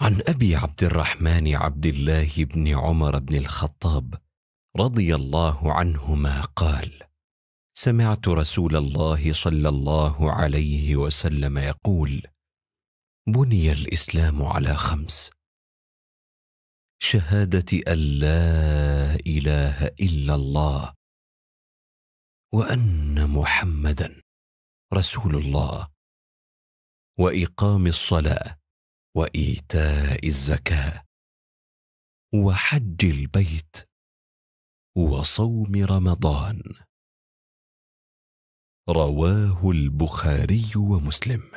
عن ابي عبد الرحمن عبد الله بن عمر بن الخطاب رضي الله عنهما قال سمعت رسول الله صلى الله عليه وسلم يقول بني الاسلام على خمس شهاده ان لا اله الا الله وان محمدا رسول الله واقام الصلاه وايتاء الزكاه وحج البيت وصوم رمضان رواه البخاري ومسلم